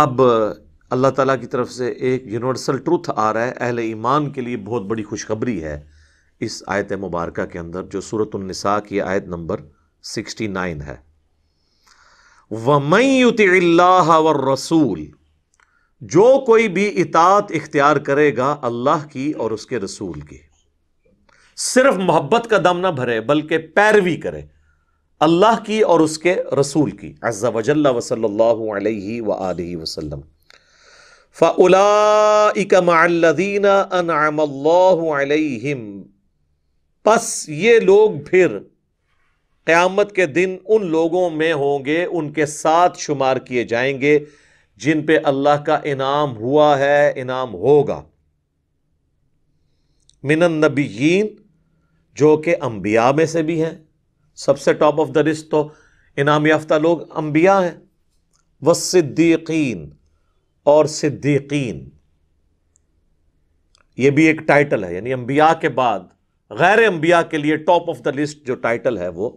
अब अल्लाह ताला की तरफ से एक यूनिवर्सल ट्रूथ आ रहा है अहल ईमान के लिए बहुत बड़ी खुशखबरी है इस आयत मुबारक के अंदर जो सूरतनसा की आयत नंबर सिक्सटी नाइन है वमयुतिल्लाह व रसूल जो कोई भी इतात इख्तियार करेगा अल्लाह की और उसके रसूल की सिर्फ मोहब्बत का दम ना भरे बल्कि पैरवी करे अल्लाह की और उसके रसूल की अज़ा वसल व वसलम फ़लादीना बस ये लोग फिर क्यामत के दिन उन लोगों में होंगे उनके साथ शुमार किए जाएंगे जिन पे अल्लाह का इनाम हुआ है इनाम होगा मिनन नबीन जो कि अम्बिया में से भी हैं सबसे टॉप ऑफ द लिस्ट तो इनाम याफ्ता लोग अंबिया हैं व सिद्दीकीन और सिद्दीकीन ये भी एक टाइटल है यानी अम्बिया के बाद गैर अंबिया के लिए टॉप ऑफ द लिस्ट जो टाइटल है वो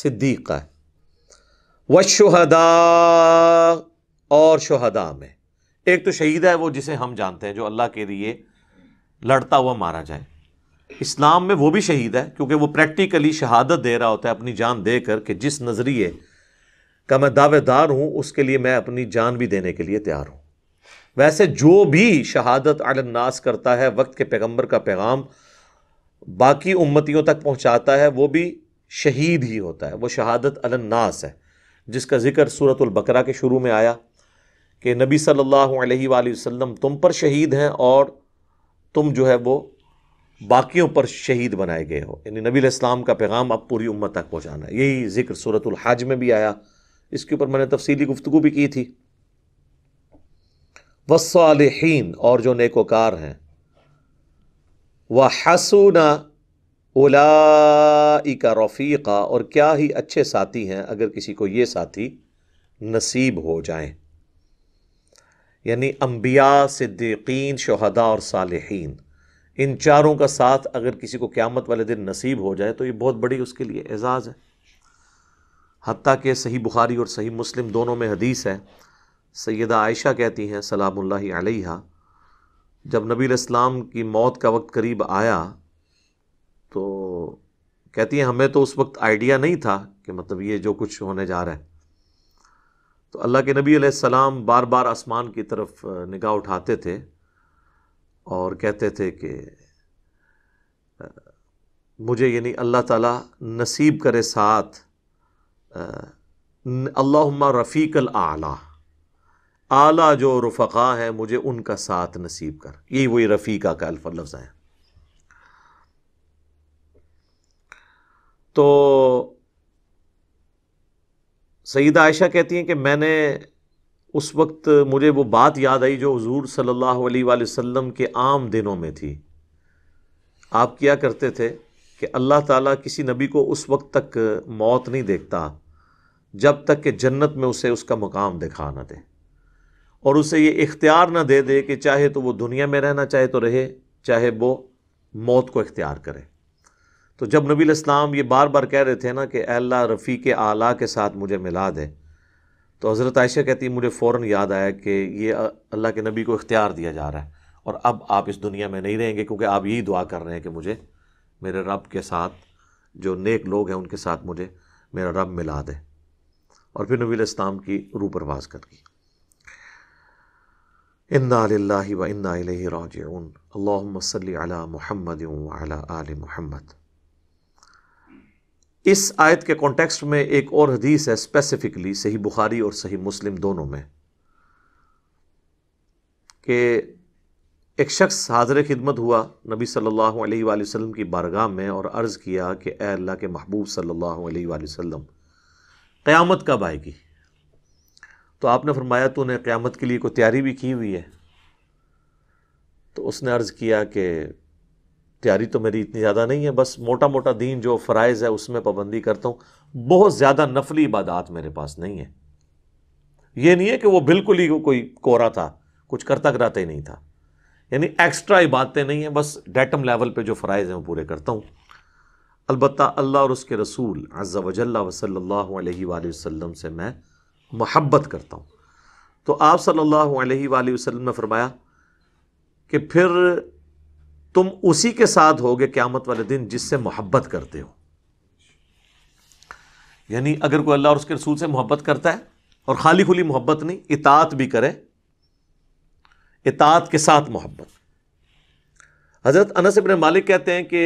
सिद्दीक़ा है व शहदा और शहदा में एक तो शहीद है वो जिसे हम जानते हैं जो अल्लाह के लिए लड़ता हुआ मारा जाए इस्लाम में वो भी शहीद है क्योंकि वो प्रैक्टिकली शहादत दे रहा होता है अपनी जान दे कर कि जिस नज़रिए का मैं दावेदार हूँ उसके लिए मैं अपनी जान भी देने के लिए तैयार हूँ वैसे जो भी शहादत अलनास करता है वक्त के पैगम्बर का पैगाम बाकी उम्मतियों तक पहुँचाता है वो भी शहीद ही होता है वो शहादत अलन्नास है जिसका ज़िक्र सूरतुल्बकरा के शुरू में आया कि नबी सल्ला वसम तुम पर शहीद हैं और तुम जो है वो बाकियों पर शहीद बनाए गए हो यानी नबी इस्लाम का पैगाम अब पूरी उम्मत तक पहुँचाना है यही जिक्र सूरतुल हाज में भी आया इसके ऊपर मैंने तफसीली गुफ्तु भी की थी वसालहीन और जो नेकोकार हैं वह हसूना का रफ़ीक़ा और क्या ही अच्छे साथी हैं अगर किसी को ये साथी नसीब हो जाए यानी अम्बिया सिद्दीकीन शहदा और सालहीन इन चारों का साथ अगर किसी को क़्यामत वाले दिन नसीब हो जाए तो ये बहुत बड़ी उसके लिए एजाज़ है हती के सही बुखारी और सही मुस्लिम दोनों में हदीस है सैदा आयशा कहती हैं सलाम जब नबी इस्लाम की मौत का वक्त करीब आया तो कहती हैं हमें तो उस वक्त आइडिया नहीं था कि मतलब ये जो कुछ होने जा रहा है तो अल्लाह के नबी सलाम बार बार आसमान की तरफ निगाह उठाते थे और कहते थे कि मुझे यानी अल्लाह ताला नसीब करे साथ अल्लाह रफ़ीक आला आला जो रफ़ा है मुझे उनका साथ नसीब कर यही वही रफ़ीका का अल्फ लफ्ज़ है तो सईदा आयशा कहती हैं कि मैंने उस वक्त मुझे वो बात याद आई जो हजूर सल्ला वसम के आम दिनों में थी आप क्या करते थे कि अल्लाह ताला किसी नबी को उस वक्त तक मौत नहीं देखता जब तक कि जन्नत में उसे उसका मुकाम दिखा ना दे और उसे ये इख्तियार ना दे दे कि चाहे तो वो दुनिया में रहना चाहे तो रहे चाहे वो मौत को इख्तियार करे तो जब नबी इस्लाम ये बार बार कह रहे थे ना कि अल्लाह रफ़ी के आला के साथ मुझे मिला दे तो हज़रत आयशा कहती है मुझे फ़ौर याद आया कि ये अल्लाह के नबी को इख्तियार दिया जा रहा है और अब आप इस दुनिया में नहीं रहेंगे क्योंकि आप यही दुआ कर रहे हैं कि मुझे मेरे रब के साथ जो नेक लोग हैं उनके साथ मुझे मेरा रब मिला दे और फिर नबी इस्लाम की रू परवाज कर गई इन्ना ला व इन्ना राजन अल्लाम सल अला महमद आल महमद इस आयत के कॉन्टेक्स्ट में एक और हदीस है स्पेसिफिकली सही बुखारी और सही मुस्लिम दोनों में कि एक शख्स हाजिर खिदमत हुआ नबी सल्लल्लाहु अलैहि वसल्लम की बारगाह में और अर्ज़ किया कि ए अल्लाह के महबूब सल्लल्लाहु अलैहि वसल्लम क़यामत कब आएगी तो आपने फरमाया तो उन्हें क़्यामत के लिए कोई तैयारी भी की हुई है तो उसने अर्ज़ किया कि तैयारी तो मेरी इतनी ज़्यादा नहीं है बस मोटा मोटा दीन जो फ़राइज़ है उसमें पाबंदी करता हूँ बहुत ज़्यादा नफली इबादत मेरे पास नहीं है ये नहीं है कि वो बिल्कुल ही कोई कोरा था कुछ करता कराता ही नहीं था यानी एक्स्ट्रा इबादतें नहीं हैं बस डेटम लेवल पे जो फ़राइज़ हैं वो पूरे करता हूँ अलबत् अल्लाह और उसके रसूल अज़ा वजल्ला वसल्ला वसम से मैं महब्बत करता हूँ तो आप सल्ला अलैहि ने फरमाया कि फिर तुम उसी के साथ होगे क्यामत वाले दिन जिससे मोहब्बत करते हो यानी अगर कोई अल्लाह और उसके रसूल से मोहब्बत करता है और खाली खुली मोहब्बत नहीं इतात भी करे इतात के साथ मोहब्बत हज़रत अनस इबन मालिक कहते हैं कि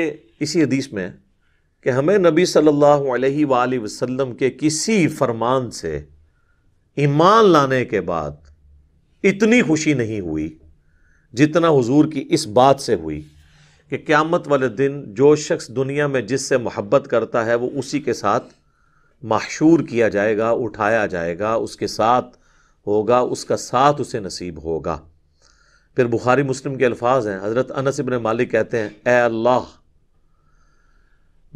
इसी हदीस में कि हमें नबी सल्लल्लाहु अलैहि वसल्लम के किसी फरमान से ईमान लाने के बाद इतनी खुशी नहीं हुई जितना हुजूर की इस बात से हुई कि क़्यामत वाले दिन जो शख्स दुनिया में जिससे मोहब्बत करता है वो उसी के साथ मशहूर किया जाएगा उठाया जाएगा उसके साथ होगा उसका साथ उसे नसीब होगा फिर बुखारी मुस्लिम के अल्फाज हैं हज़रत अनस मालिक कहते हैं ए अल्लाह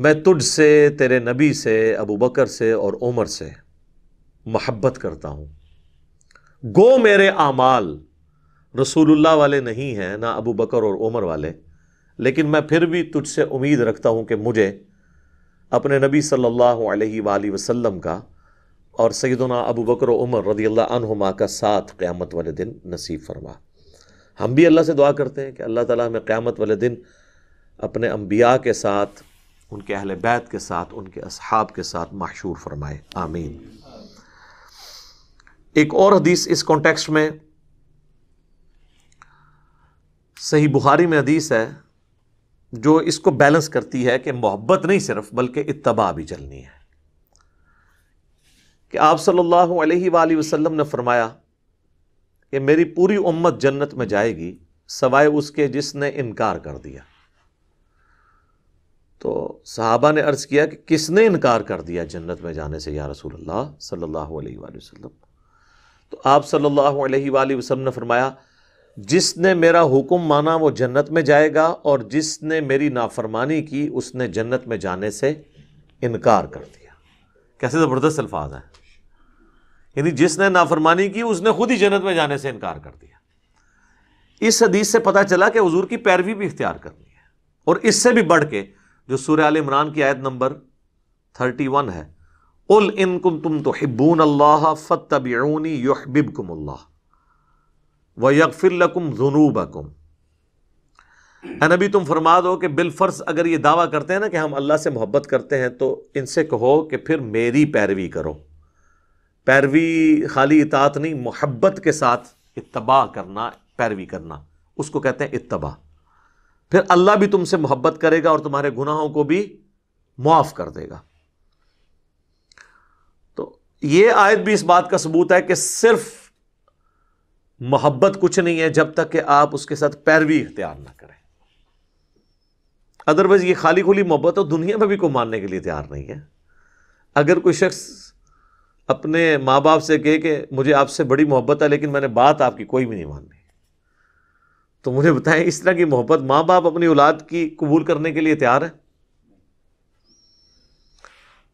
मैं से तेरे नबी से अबू बकर से और उमर से महब्बत करता हूँ गो मेरे आमाल रसूल्ला वाले नहीं हैं ना अबू बकर और उमर वाले लेकिन मैं फिर भी तुझसे उम्मीद रखता हूँ कि मुझे अपने नबी सल्लल्लाहु अलैहि वसल्लम का और सैदना अबू बकर उमर रदी अल्लाह का साथ क़्यामत वाले दिन नसीब फरमा हम भी अल्लाह से दुआ करते हैं कि अल्लाह ताला हमें क़्यामत वाले दिन अपने अम्बिया के साथ उनके अहल बैत के साथ उनके असहाब के साथ मशहूर फरमाए आमीन एक और हदीस इस कॉन्टेक्स्ट में सही बुखारी में हदीस है जो इसको बैलेंस करती है कि मोहब्बत नहीं सिर्फ बल्कि इतबा भी चलनी है कि आप सल्लल्लाहु अलैहि वसल्लम ने फरमाया कि मेरी पूरी उम्मत जन्नत में जाएगी सवाए उसके जिसने इनकार कर दिया तो साहबा ने अर्ज़ किया कि किसने इनकार कर दिया जन्नत में जाने से या रसूल अल्लाह सल्लल्लाहु अलैहि वसल्लम तो आप सल्लल्लाहु अलैहि वसल्लम ने फरमाया जिसने मेरा हुक्म माना वो जन्नत में जाएगा और जिसने मेरी नाफरमानी की उसने जन्नत में जाने से इनकार कर दिया कैसे ज़बरदस्त अल्फाज हैं यानी जिसने नाफरमानी की उसने खुद ही जन्नत में जाने से इनकार कर दिया इस हदीस से पता चला कि हजूर की पैरवी भी इख्तियार करनी है और इससे भी बढ़ के जो सूर्य आल इमरान की आयत नंबर थर्टी वन है उल इनकुम तुम तो हिब्बून अल्लाह फ़त तबीनी युहबिब कुमल्ला व है जुनूबकुम भी तुम फरमा दो कि बिलफर्स अगर ये दावा करते हैं ना कि हम अल्लाह से मोहब्बत करते हैं तो इनसे कहो कि फिर मेरी पैरवी करो पैरवी खाली इतात नहीं मोहब्बत के साथ इतबा करना पैरवी करना उसको कहते हैं इतबा फिर अल्लाह भी तुमसे मोहब्बत करेगा और तुम्हारे गुनाहों को भी मुआफ़ कर देगा तो ये आयत भी इस बात का सबूत है कि सिर्फ मोहब्बत कुछ नहीं है जब तक कि आप उसके साथ पैरवी इख्तियार ना करें अदरवाइज ये खाली खुली मोहब्बत हो तो दुनिया में भी कोई मानने के लिए तैयार नहीं है अगर कोई शख्स अपने माँ बाप से कहे कि मुझे आपसे बड़ी मोहब्बत है लेकिन मैंने बात आपकी कोई भी नहीं माननी तो मुझे बताएं इस तरह की मोहब्बत माँ बाप अपनी औलाद की कबूल करने के लिए तैयार है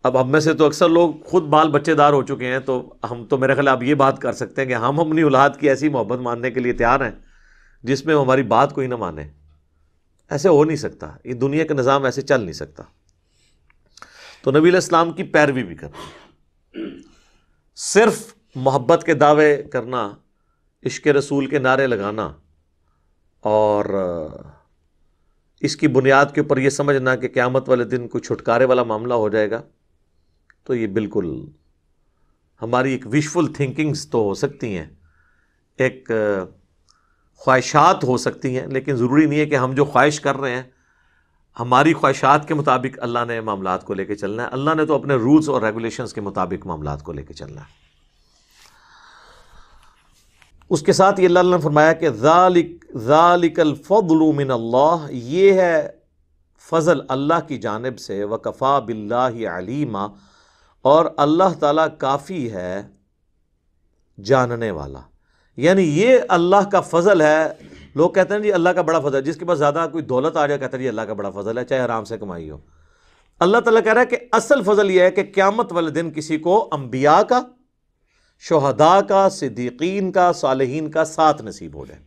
अब हम में से तो अक्सर लोग खुद बाल बच्चेदार हो चुके हैं तो हम तो मेरे ख्याल आप ये बात कर सकते हैं कि हम अपनी औलाद की ऐसी मोहब्बत मानने के लिए तैयार हैं जिसमें हमारी बात कोई ना माने ऐसे हो नहीं सकता ये दुनिया का निज़ाम ऐसे चल नहीं सकता तो नबी इस्लाम की पैरवी भी करनी सिर्फ मोहब्बत के दावे करना इश्क रसूल के नारे लगाना और इसकी बुनियाद के ऊपर यह समझना कि क़्यामत वाले दिन कोई छुटकारे वाला मामला हो जाएगा तो ये बिल्कुल हमारी एक विशफुल थिंकिंग्स तो हो सकती हैं एक ख्वाहिशात हो सकती हैं लेकिन ज़रूरी नहीं है कि हम जो ख्वाहिश कर रहे हैं हमारी ख्वाहिशात के मुताबिक अल्लाह ने मामला को लेकर चलना है अल्लाह ने तो अपने रूल्स और रेगुलेशंस के मुताबिक मामला को लेकर चलना है उसके साथ ये अल्लाह ने फरमाया कि ज़ालिकल अल्लाह ये है फ़ज़ल अल्लाह की जानब से वकफ़ा बिल्ला अलीमा और अल्लाह ताला काफ़ी है जानने वाला यानी ये अल्लाह का फजल है लोग कहते हैं जी अल्लाह का बड़ा फजल जिसके पास ज़्यादा कोई दौलत आ जाए कहते हैं जी अल्लाह का बड़ा फजल है चाहे आराम से कमाई हो अल्लाह ताला कह रहा है कि असल फजल यह है कि क्यामत वाले दिन किसी को अम्बिया का शहदा का सिद्दीकीन का सालहीन का साथ नसीब हो जाए